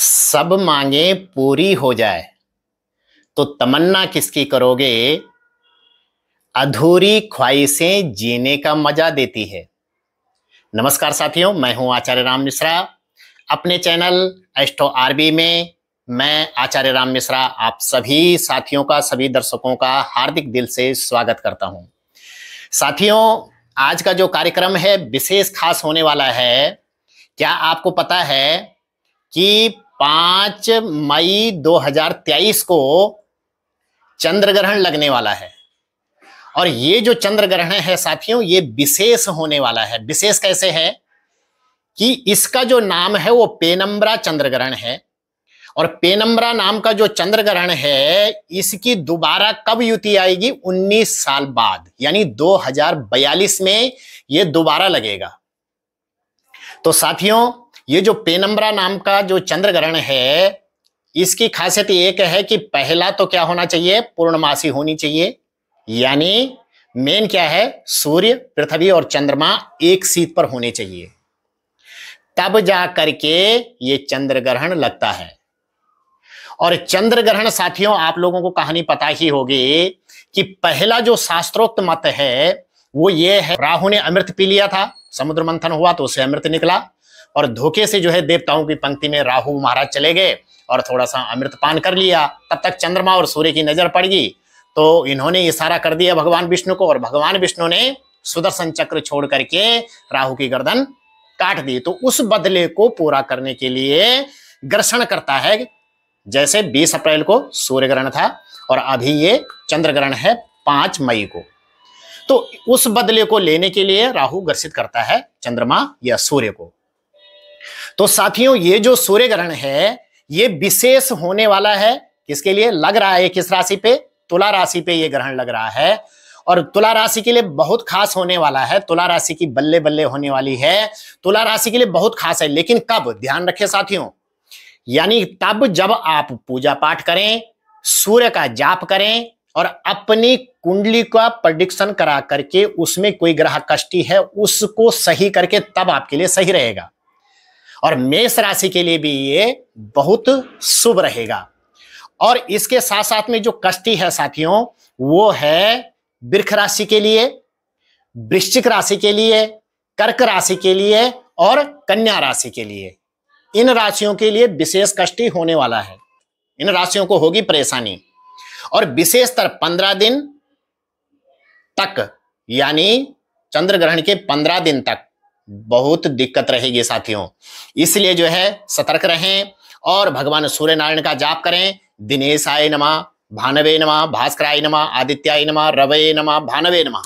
सब मांगे पूरी हो जाए तो तमन्ना किसकी करोगे अधूरी ख्वाहिशें जीने का मजा देती है नमस्कार साथियों मैं हूं आचार्य राम मिश्रा अपने चैनल एस्टो आरबी में मैं आचार्य राम मिश्रा आप सभी साथियों का सभी दर्शकों का हार्दिक दिल से स्वागत करता हूं साथियों आज का जो कार्यक्रम है विशेष खास होने वाला है क्या आपको पता है कि पांच मई 2023 को चंद्र ग्रहण लगने वाला है और ये जो चंद्र ग्रहण है साथियों ये विशेष होने वाला है विशेष कैसे है कि इसका जो नाम है वो पेनम्ब्रा चंद्र ग्रहण है और पेनम्ब्रा नाम का जो चंद्र ग्रहण है इसकी दोबारा कब युति आएगी 19 साल बाद यानी 2042 में ये दोबारा लगेगा तो साथियों ये जो पेनम्बरा नाम का जो चंद्र ग्रहण है इसकी खासियत एक है कि पहला तो क्या होना चाहिए पूर्णमासी होनी चाहिए यानी मेन क्या है सूर्य पृथ्वी और चंद्रमा एक सीत पर होने चाहिए तब जा करके ये चंद्र ग्रहण लगता है और चंद्र ग्रहण साथियों आप लोगों को कहानी पता ही होगी कि पहला जो शास्त्रोक्त मत है वो ये है राहु ने अमृत पी लिया था समुद्र मंथन हुआ तो उसे अमृत निकला और धोखे से जो है देवताओं की पंक्ति में राहु महाराज चले गए और थोड़ा सा अमृत पान कर लिया तब तक चंद्रमा और सूर्य की नजर पड़ गई तो इन्होंने इशारा कर दिया भगवान विष्णु को और भगवान विष्णु ने सुदर्शन चक्र छोड़ करके राहु की गर्दन काट दी तो उस बदले को पूरा करने के लिए ग्रसण करता है जैसे 20 अप्रैल को सूर्य ग्रहण था और अभी ये चंद्र ग्रहण है 5 मई को तो उस बदले को लेने के लिए राहु ग्रसित करता है चंद्रमा या सूर्य को तो साथियों ये जो सूर्य ग्रहण है ये विशेष होने वाला है किसके लिए लग रहा है किस राशि पे तुला राशि पे ये ग्रहण लग रहा है और तुला राशि के लिए बहुत खास होने वाला है तुला राशि की बल्ले बल्ले होने वाली है तुला राशि के लिए बहुत खास है लेकिन कब ध्यान रखे साथियों यानी तब जब आप पूजा पाठ करें सूर्य का जाप करें और अपनी कुंडली का प्रडिक्शन करा करके उसमें कोई ग्रह कष्टी है उसको सही करके तब आपके लिए सही रहेगा और मेष राशि के लिए भी ये बहुत शुभ रहेगा और इसके साथ साथ में जो कष्टी है साथियों वो है वृक्ष राशि के लिए वृश्चिक राशि के लिए कर्क राशि के लिए और कन्या राशि के लिए इन राशियों के लिए विशेष कष्टी होने वाला है इन राशियों को होगी परेशानी और विशेषतर पंद्रह दिन तक यानी चंद्र ग्रहण के पंद्रह दिन तक बहुत दिक्कत रहेगी साथियों इसलिए जो है सतर्क रहें और भगवान सूर्य नारायण का जाप करें दिनेश आय नमा भानवे नमा भास्कराय नमा आदित्याय नमा रवय नमा भानवे नमा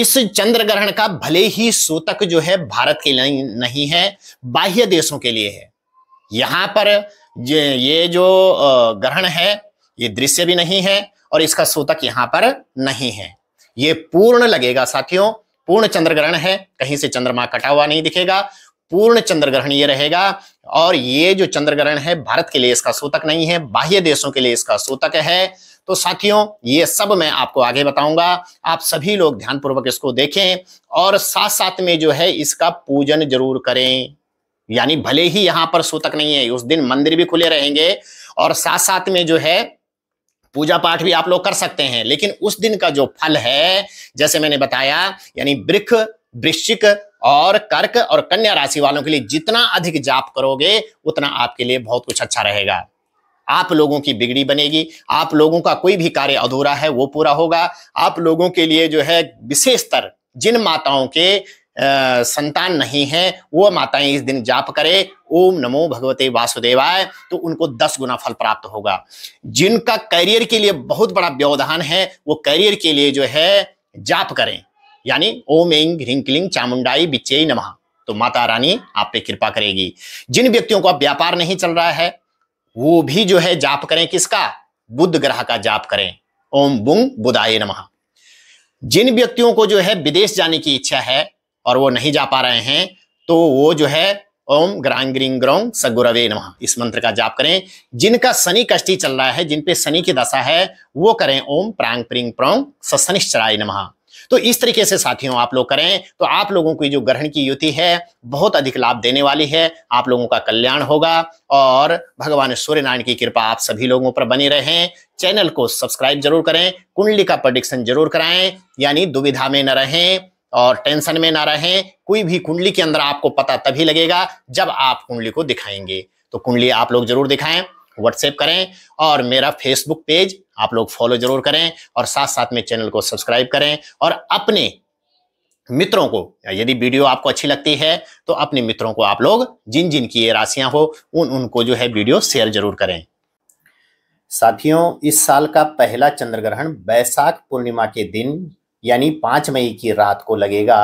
इस चंद्र ग्रहण का भले ही सूतक जो है भारत के लिए नहीं है बाह्य देशों के लिए है यहां पर ये जो ग्रहण है ये दृश्य भी नहीं है और इसका सूतक यहां पर नहीं है ये पूर्ण लगेगा साथियों पूर्ण चंद्र ग्रहण है कहीं से चंद्रमा कटा हुआ नहीं दिखेगा पूर्ण चंद्र ग्रहण ये रहेगा और ये जो चंद्र ग्रहण है भारत के लिए इसका सूतक नहीं है बाह्य देशों के लिए इसका सूतक है तो साथियों ये सब मैं आपको आगे बताऊंगा आप सभी लोग ध्यानपूर्वक इसको देखें और साथ साथ में जो है इसका पूजन जरूर करें यानी भले ही यहां पर सूतक नहीं है उस दिन मंदिर भी खुले रहेंगे और साथ साथ में जो है पूजा पाठ भी आप लोग कर सकते हैं लेकिन उस दिन का जो फल है जैसे मैंने बताया यानी वृक्ष वृश्चिक और कर्क और कन्या राशि वालों के लिए जितना अधिक जाप करोगे उतना आपके लिए बहुत कुछ अच्छा रहेगा आप लोगों की बिगड़ी बनेगी आप लोगों का कोई भी कार्य अधूरा है वो पूरा होगा आप लोगों के लिए जो है विशेषतर जिन माताओं के संतान नहीं है वो माताएं इस दिन जाप करे ओम नमो भगवते वासुदेवाय तो उनको दस गुना फल प्राप्त होगा जिनका करियर के लिए बहुत बड़ा व्यवधान है वो करियर के लिए जो है जाप करें यानी ओम एंग रिंकलिंग चामुंडाई बिचे नमः तो माता रानी आप पे कृपा करेगी जिन व्यक्तियों का व्यापार नहीं चल रहा है वो भी जो है जाप करें किसका बुद्ध ग्रह का जाप करें ओम बुंग बुदाय नमः जिन व्यक्तियों को जो है विदेश जाने की इच्छा है और वो नहीं जा पा रहे हैं तो वो जो है ओम ग्रांग ग्रीं ग्रौंग सगुरवे नमः इस मंत्र का जाप करें जिनका शनि कष्टी चल रहा है जिन पे शनि की दशा है वो करें ओम प्रांग प्रिंग प्रौंग सनिश्चराय नमः तो इस तरीके से साथियों आप लोग करें तो आप लोगों की जो ग्रहण की युति है बहुत अधिक लाभ देने वाली है आप लोगों का कल्याण होगा और भगवान सूर्य नारायण की कृपा आप सभी लोगों पर बनी रहे चैनल को सब्सक्राइब जरूर करें कुंडली का प्रडिक्शन जरूर कराएं यानी दुविधा में न रहें और टेंशन में ना रहें कोई भी कुंडली के अंदर आपको पता तभी लगेगा जब आप कुंडली को दिखाएंगे तो कुंडली आप लोग जरूर दिखाएं व्हाट्सएप करें और मेरा फेसबुक पेज आप लोग फॉलो जरूर करें और साथ साथ में चैनल को सब्सक्राइब करें और अपने मित्रों को यदि वीडियो आपको अच्छी लगती है तो अपने मित्रों को आप लोग जिन जिन की ये राशियां हो उन उनको जो है वीडियो शेयर जरूर करें साथियों इस साल का पहला चंद्र ग्रहण बैसाख पूर्णिमा के दिन यानी पाँच मई की रात को लगेगा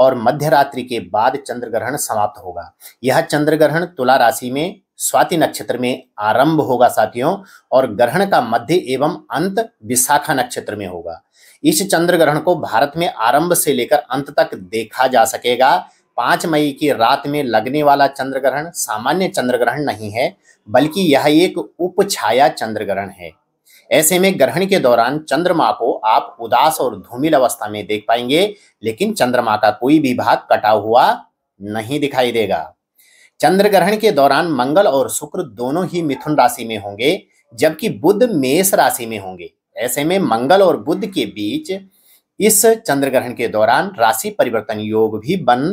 और मध्य रात्रि के बाद चंद्र ग्रहण समाप्त होगा यह चंद्र ग्रहण तुला राशि में स्वाति नक्षत्र में आरंभ होगा साथियों और ग्रहण का मध्य एवं अंत विशाखा नक्षत्र में होगा इस चंद्र ग्रहण को भारत में आरंभ से लेकर अंत तक देखा जा सकेगा पाँच मई की रात में लगने वाला चंद्र ग्रहण सामान्य चंद्र ग्रहण नहीं है बल्कि यह एक उपछाया चंद्र ग्रहण है ऐसे में ग्रहण के दौरान चंद्रमा को आप उदास और धूमिल अवस्था में देख पाएंगे लेकिन चंद्रमा का कोई भी भाग कटा हुआ नहीं दिखाई देगा चंद्र ग्रहण के दौरान मंगल और शुक्र दोनों ही मिथुन राशि में होंगे जबकि बुद्ध मेष राशि में होंगे ऐसे में मंगल और बुद्ध के बीच इस चंद्र ग्रहण के दौरान राशि परिवर्तन योग भी बन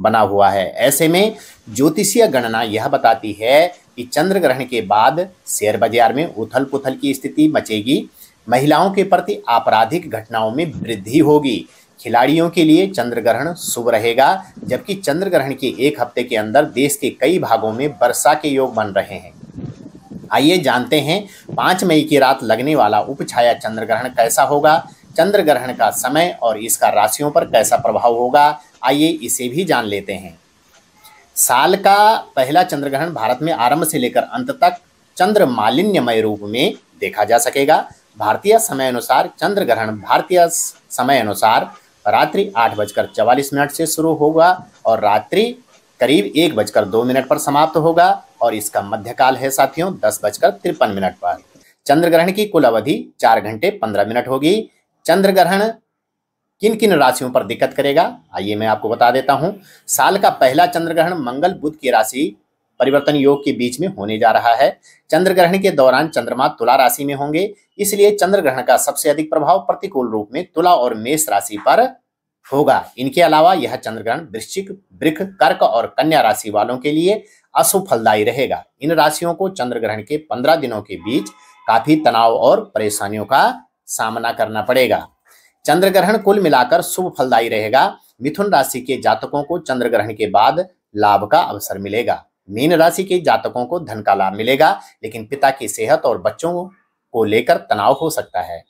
बना हुआ है ऐसे में ज्योतिषीय गणना यह बताती है कि चंद्र ग्रहण के बाद शेयर बाजार में उथल पुथल की स्थिति मचेगी महिलाओं के प्रति आपराधिक घटनाओं में वृद्धि होगी खिलाड़ियों के लिए चंद्र ग्रहण शुभ रहेगा जबकि चंद्र ग्रहण के एक हफ्ते के अंदर देश के कई भागों में वर्षा के योग बन रहे हैं आइए जानते हैं पाँच मई की रात लगने वाला उपछाया चंद्र ग्रहण कैसा होगा चंद्र ग्रहण का समय और इसका राशियों पर कैसा प्रभाव होगा आइए इसे भी जान लेते हैं साल का पहला चंद्रग्रहण भारत में आरंभ से लेकर अंत तक चंद्र मालिन्यमय रूप में देखा जा सकेगा भारतीय समय अनुसार चंद्र ग्रहण भारतीय समय अनुसार रात्रि आठ बजकर चवालीस मिनट से शुरू होगा और रात्रि करीब एक बजकर दो मिनट पर समाप्त होगा और इसका मध्यकाल है साथियों दस बजकर तिरपन मिनट पर चंद्र ग्रहण की कुल अवधि चार घंटे पंद्रह मिनट होगी चंद्र ग्रहण किन किन राशियों पर दिक्कत करेगा आइए मैं आपको बता देता हूं साल का पहला चंद्र ग्रहण मंगल बुद्ध की राशि परिवर्तन योग के बीच में होने जा रहा है चंद्र ग्रहण के दौरान चंद्रमा तुला राशि में होंगे इसलिए चंद्र ग्रहण का सबसे अधिक प्रभाव प्रतिकूल रूप में तुला और मेष राशि पर होगा इनके अलावा यह चंद्र ग्रहण वृश्चिक वृक्ष कर्क और कन्या राशि वालों के लिए अशुभ फलदायी रहेगा इन राशियों को चंद्र ग्रहण के पंद्रह दिनों के बीच काफी तनाव और परेशानियों का सामना करना पड़ेगा चंद्र ग्रहण कुल मिलाकर शुभ फलदायी रहेगा मिथुन राशि के जातकों को चंद्र ग्रहण के बाद लाभ का अवसर मिलेगा मीन राशि के जातकों को धन का लाभ मिलेगा लेकिन पिता की सेहत और बच्चों को लेकर तनाव हो सकता है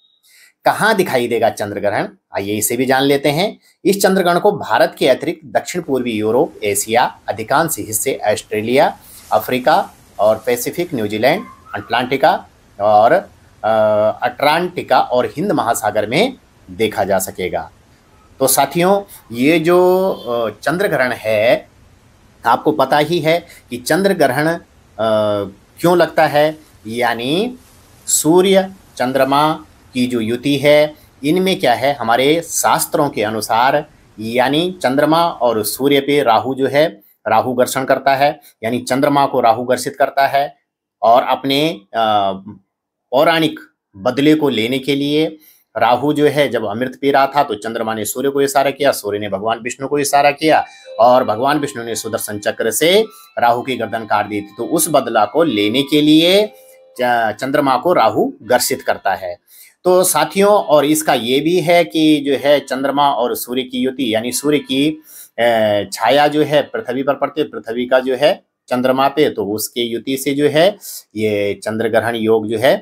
कहाँ दिखाई देगा चंद्र ग्रहण आइए इसे भी जान लेते हैं इस चंद्र ग्रहण को भारत के अतिरिक्त दक्षिण पूर्वी यूरोप एशिया अधिकांश हिस्से ऑस्ट्रेलिया अफ्रीका और पैसिफिक न्यूजीलैंड अटलांटिका और अटलांटिका और हिंद महासागर में देखा जा सकेगा तो साथियों ये जो चंद्र ग्रहण है आपको पता ही है कि चंद्र ग्रहण क्यों लगता है यानी सूर्य चंद्रमा की जो युति है इनमें क्या है हमारे शास्त्रों के अनुसार यानी चंद्रमा और सूर्य पे राहु जो है राहु घर्षण करता है यानी चंद्रमा को राहु घर्षित करता है और अपने पौराणिक बदले को लेने के लिए राहु जो है जब अमृत पी रहा था तो चंद्रमा ने सूर्य को इशारा किया सूर्य ने भगवान विष्णु को इशारा किया और भगवान विष्णु ने सुदर्शन चक्र से राहु की गर्दन काट दी थी तो उस बदला को लेने के लिए चंद्रमा को राहु घर्षित करता है तो साथियों और इसका ये भी है कि जो है चंद्रमा और सूर्य की युति यानी सूर्य की छाया जो है पृथ्वी पर पड़ती पृथ्वी का जो है चंद्रमा पे तो उसके युति से जो है ये चंद्र ग्रहण योग जो है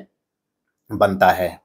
बनता है